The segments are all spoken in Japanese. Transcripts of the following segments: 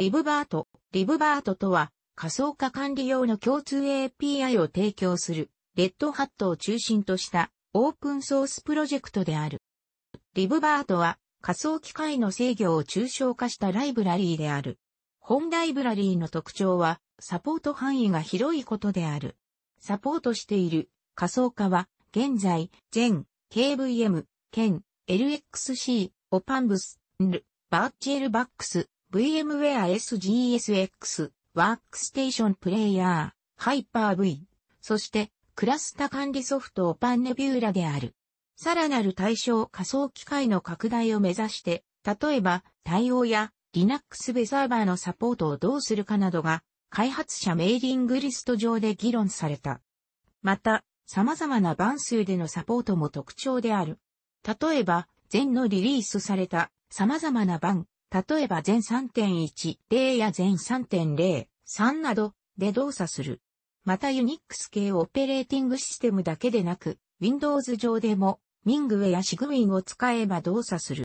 リブバート。リブバートとは、仮想化管理用の共通 API を提供する、レッドハットを中心としたオープンソースプロジェクトである。リブバートは、仮想機械の制御を抽象化したライブラリーである。本ライブラリーの特徴は、サポート範囲が広いことである。サポートしている仮想化は、現在、全、KVM、兼、LXC、オパンブス、n ル、バーチェルバックス、VMware SGSX、ワークステーションプレイヤー、ハイパー V、そしてクラスタ管理ソフトオパンネビューラである。さらなる対象仮想機械の拡大を目指して、例えば対応や Linux ベサーバーのサポートをどうするかなどが開発者メーリングリスト上で議論された。また、様々な番数でのサポートも特徴である。例えば、前のリリースされた様々な番、例えば全3.10や全3.0、3などで動作する。また Unix 系オペレーティングシステムだけでなく、Windows 上でも Ming や Sigwin を使えば動作する。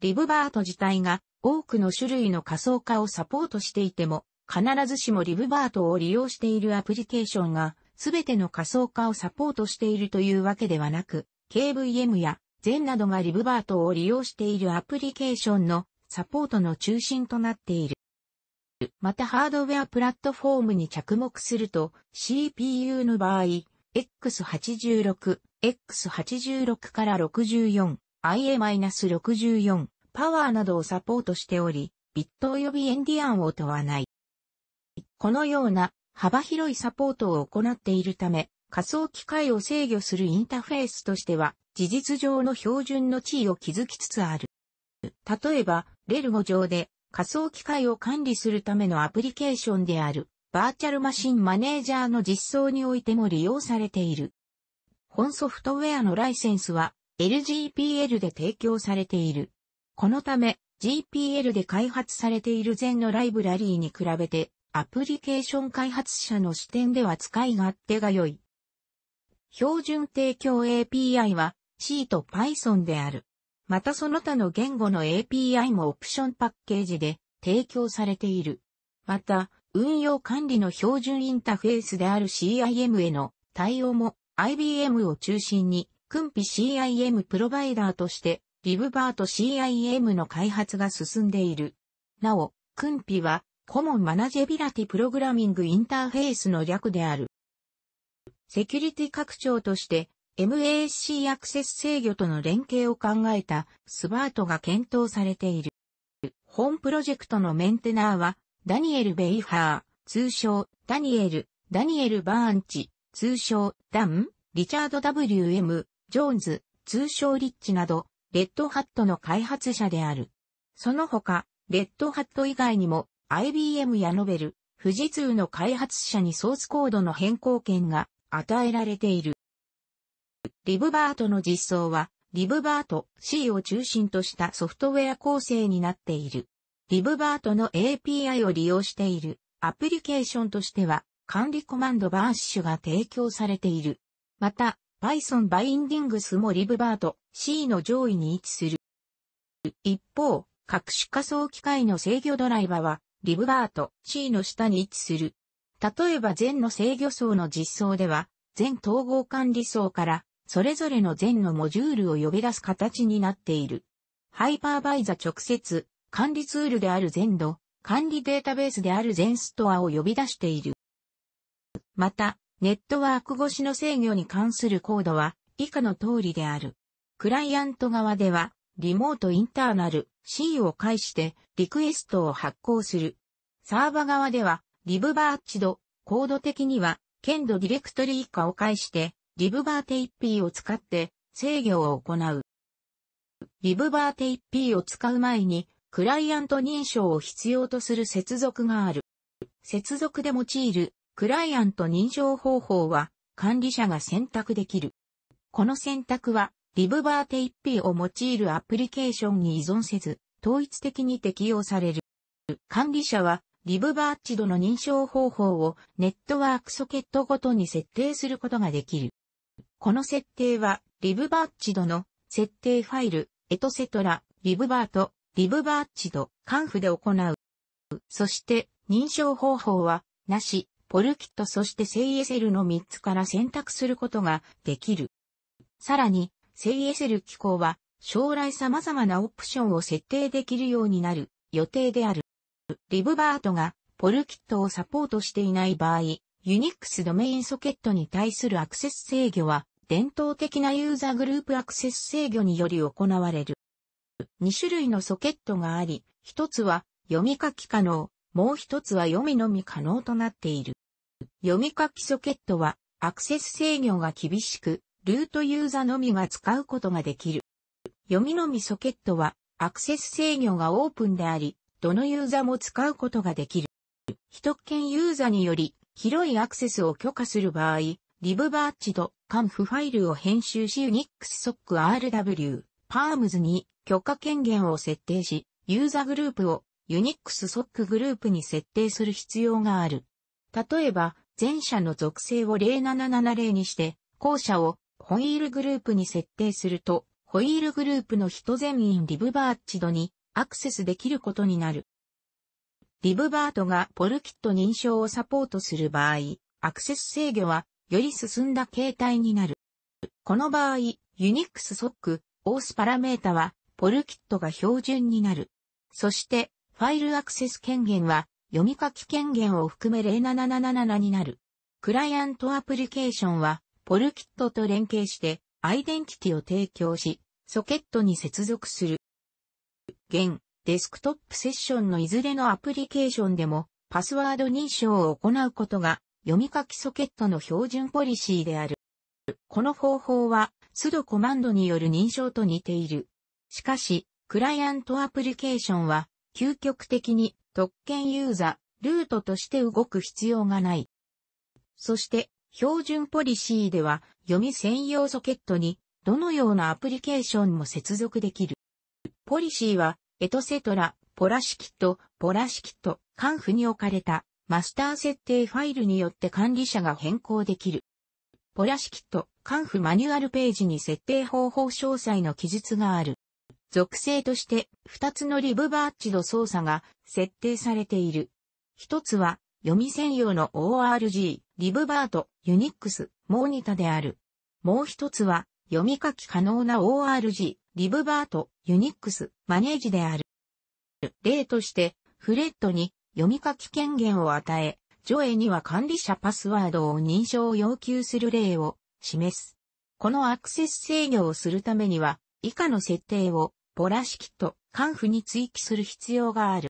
リブバート自体が多くの種類の仮想化をサポートしていても、必ずしもリブバートを利用しているアプリケーションが、すべての仮想化をサポートしているというわけではなく、KVM や全などがリブバートを利用しているアプリケーションのサポートの中心となっている。またハードウェアプラットフォームに着目すると CPU の場合 X86、X86 から64、IA-64、パワーなどをサポートしており、ビット及びエンディアンを問わない。このような幅広いサポートを行っているため、仮想機械を制御するインターフェースとしては事実上の標準の地位を築きつつある。例えば、レル5上で仮想機械を管理するためのアプリケーションである、バーチャルマシンマネージャーの実装においても利用されている。本ソフトウェアのライセンスは LGPL で提供されている。このため GPL で開発されている全のライブラリーに比べてアプリケーション開発者の視点では使い勝手が良い。標準提供 API は C と Python である。またその他の言語の API もオプションパッケージで提供されている。また、運用管理の標準インターフェースである CIM への対応も IBM を中心に、訓ピ CIM プロバイダーとして、リブバート CIM の開発が進んでいる。なお、訓ピは、コモンマナジェビラティプログラミングインターフェースの略である。セキュリティ拡張として、MAC アクセス制御との連携を考えたスバートが検討されている。本プロジェクトのメンテナーは、ダニエル・ベイハー、通称、ダニエル、ダニエル・バーンチ、通称、ダン、リチャード・ W.M、ジョーンズ、通称リッチなど、レッドハットの開発者である。その他、レッドハット以外にも、IBM やノベル、富士通の開発者にソースコードの変更権が与えられている。リブバートの実装は、リブバート C を中心としたソフトウェア構成になっている。リブバートの API を利用しているアプリケーションとしては、管理コマンドバーッシュが提供されている。また、Python Bindings もリブバート C の上位に位置する。一方、各種仮想機械の制御ドライバは、リブバート C の下に位置する。例えば全の制御層の実装では、全統合管理層からそれぞれの全のモジュールを呼び出す形になっている。ハイパーバイザ直接、管理ツールである全度、管理データベースである全ストアを呼び出している。また、ネットワーク越しの制御に関するコードは以下の通りである。クライアント側では、リモートインターナル C を介してリクエストを発行する。サーバ側では、リブバーチド、コード的には、剣度ディレクトリー化を介してリブバーテイッピーを使って制御を行う。リブバーテイッピーを使う前に、クライアント認証を必要とする接続がある。接続で用いるクライアント認証方法は管理者が選択できる。この選択はリブバーテイッピーを用いるアプリケーションに依存せず統一的に適用される。管理者はリブバーチドの認証方法をネットワークソケットごとに設定することができる。この設定は、リブバーチドの設定ファイル、エトセトラ、リブバート、リブバーチド、カンフで行う。そして、認証方法は、なし、ポルキットそして CSL の3つから選択することができる。さらに、CSL 機構は、将来様々なオプションを設定できるようになる予定である。リブバートがポルキットをサポートしていない場合、ユニックスドメインソケットに対するアクセス制御は、伝統的なユーザグループアクセス制御により行われる。2種類のソケットがあり、一つは読み書き可能、もう一つは読みのみ可能となっている。読み書きソケットはアクセス制御が厳しく、ルートユーザのみが使うことができる。読みのみソケットはアクセス制御がオープンであり、どのユーザも使うことができる。一権ユーザにより広いアクセスを許可する場合、リブバーチド、カファイルを編集し UnixSockRW、Parms に許可権限を設定し、ユーザグループを UnixSock グループに設定する必要がある。例えば、前者の属性を0770にして、後者をホイールグループに設定すると、ホイールグループの人全員リブバーチドにアクセスできることになる。リブバートがポルキット認証をサポートする場合、アクセス制御はより進んだ形態になる。この場合、ユニックスソック、オースパラメータはポルキットが標準になる。そして、ファイルアクセス権限は読み書き権限を含め0777になる。クライアントアプリケーションはポルキットと連携してアイデンティティを提供し、ソケットに接続する。現、デスクトップセッションのいずれのアプリケーションでも、パスワード認証を行うことが、読み書きソケットの標準ポリシーである。この方法は、都度コマンドによる認証と似ている。しかし、クライアントアプリケーションは、究極的に特権ユーザー、ルートとして動く必要がない。そして、標準ポリシーでは、読み専用ソケットに、どのようなアプリケーションも接続できる。ポリシーは、エトセトラ、ポラ式と、ポラ式と、ンフに置かれた、マスター設定ファイルによって管理者が変更できる。ポラ式と、ンフマニュアルページに設定方法詳細の記述がある。属性として、2つのリブバーチド操作が設定されている。1つは、読み専用の ORG、リブバート、ユニックス、モーニタである。もう一つは、読み書き可能な ORG、リブバート、ユニックス、マネージである。例として、フレットに読み書き権限を与え、ョエには管理者パスワードを認証を要求する例を示す。このアクセス制御をするためには、以下の設定をボラ式とカンフに追記する必要がある。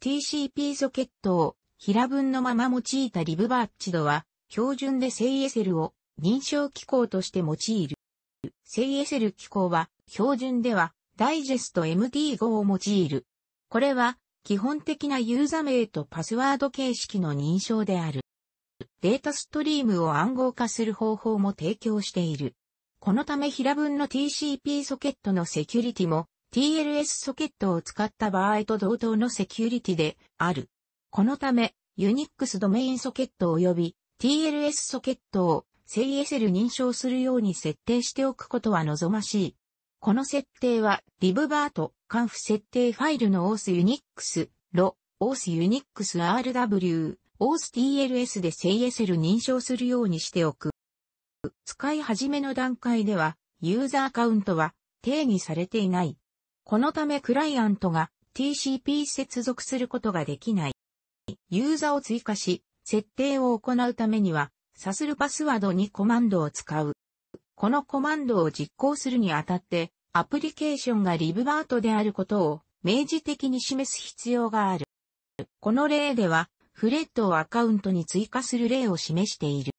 TCP ソケットを平文のまま用いたリブバッチドは、標準で CSL を認証機構として用いる。CSL 機構は、標準では、ダイジェスト MD5 を用いる。これは、基本的なユーザ名とパスワード形式の認証である。データストリームを暗号化する方法も提供している。このため平文の TCP ソケットのセキュリティも TLS ソケットを使った場合と同等のセキュリティである。このためユニックスドメインソケット及び TLS ソケットを CSL 認証するように設定しておくことは望ましい。この設定は、リブバート、カンフ設定ファイルの OS Unix、ロ、OS Unix RW、OS TLS で CSL 認証するようにしておく。使い始めの段階では、ユーザーアカウントは定義されていない。このためクライアントが TCP 接続することができない。ユーザーを追加し、設定を行うためには、さするパスワードにコマンドを使う。このコマンドを実行するにあたって、アプリケーションがリブバートであることを明示的に示す必要がある。この例では、フレットをアカウントに追加する例を示している。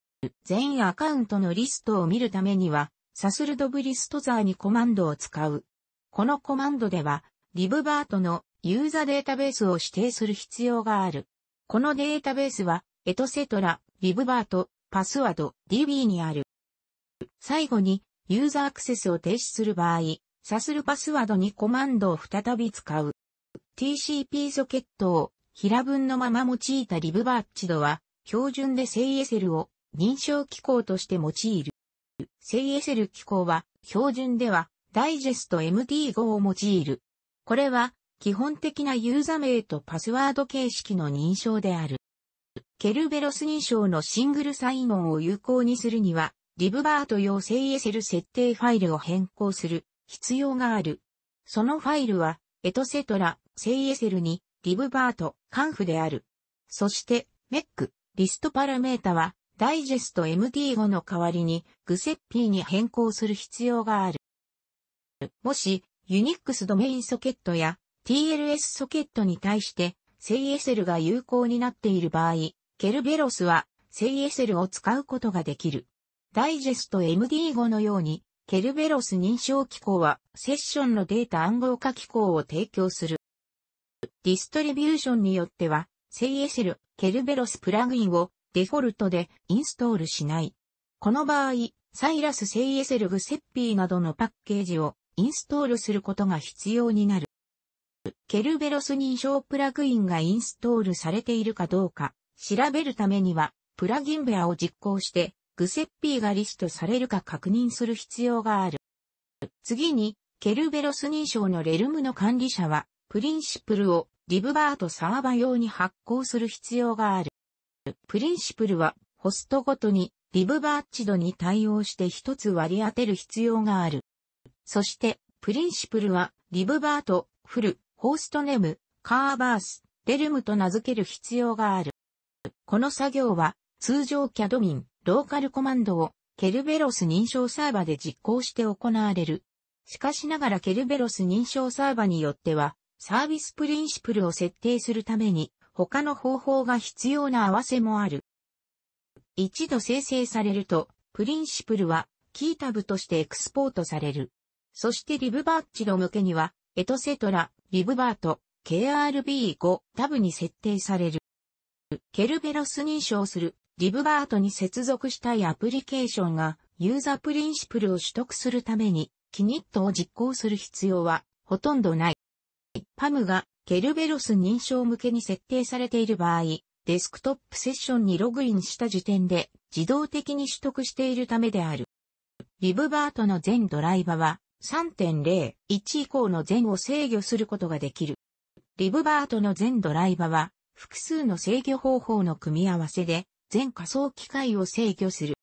全アカウントのリストを見るためには、サスルドブリストザーにコマンドを使う。このコマンドでは、リブバートのユーザデータベースを指定する必要がある。このデータベースは、エトセトラ、リブバート、パスワード DB にある。最後に、ユーザーアクセスを停止する場合、さするパスワードにコマンドを再び使う。TCP ソケットを平文のまま用いたリブバッチドは、標準で CSL を認証機構として用いる。CSL 機構は、標準では、ダイジェスト MD5 を用いる。これは、基本的なユーザ名とパスワード形式の認証である。ケルベロス認証のシングルサインオンを有効にするには、リブバート用 CSL 設定ファイルを変更する必要がある。そのファイルは、エトセトラ、CSL に、リブバート、カンフである。そして、メック、リストパラメータは、ダイジェスト MD5 の代わりに、グセッピーに変更する必要がある。もし、ユニックスドメインソケットや TLS ソケットに対して CSL が有効になっている場合、ケルベロスは CSL を使うことができる。ダイジェスト MD5 のように、ケルベロス認証機構はセッションのデータ暗号化機構を提供する。ディストリビューションによっては、CSL、ケルベロスプラグインをデフォルトでインストールしない。この場合、サイラス CSL グセッピーなどのパッケージをインストールすることが必要になる。ケルベロス認証プラグインがインストールされているかどうか、調べるためには、プラギンベアを実行して、グセッピーがリストされるか確認する必要がある。次に、ケルベロス認証のレルムの管理者は、プリンシプルをリブバートサーバ用に発行する必要がある。プリンシプルは、ホストごとにリブバーチドに対応して一つ割り当てる必要がある。そして、プリンシプルは、リブバート、フル、ホーストネム、カーバース、レルムと名付ける必要がある。この作業は、通常 CAD ン、ローカルコマンドを、ケルベロス認証サーバで実行して行われる。しかしながらケルベロス認証サーバによっては、サービスプリンシプルを設定するために、他の方法が必要な合わせもある。一度生成されると、プリンシプルは、キータブとしてエクスポートされる。そしてリブバッチの向けには、エトセトラ、リブバート、KRB5 タブに設定される。ケルベロス認証するリブバートに接続したいアプリケーションがユーザープリンシプルを取得するためにキニットを実行する必要はほとんどない。パムがケルベロス認証向けに設定されている場合、デスクトップセッションにログインした時点で自動的に取得しているためである。リブバートの全ドライバは3.0.1以降の全を制御することができる。リブバートの全ドライバは複数の制御方法の組み合わせで、全仮想機械を制御する。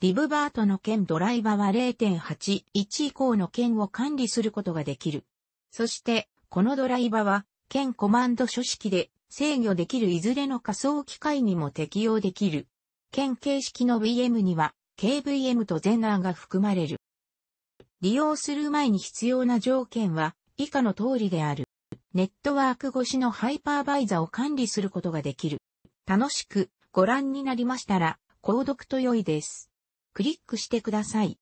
リブバートの剣ドライバは0.81以降の剣を管理することができる。そして、このドライバは、剣コマンド書式で制御できるいずれの仮想機械にも適用できる。剣形式の VM には、KVM とゼナーが含まれる。利用する前に必要な条件は、以下の通りである。ネットワーク越しのハイパーバイザを管理することができる。楽しくご覧になりましたら、購読と良いです。クリックしてください。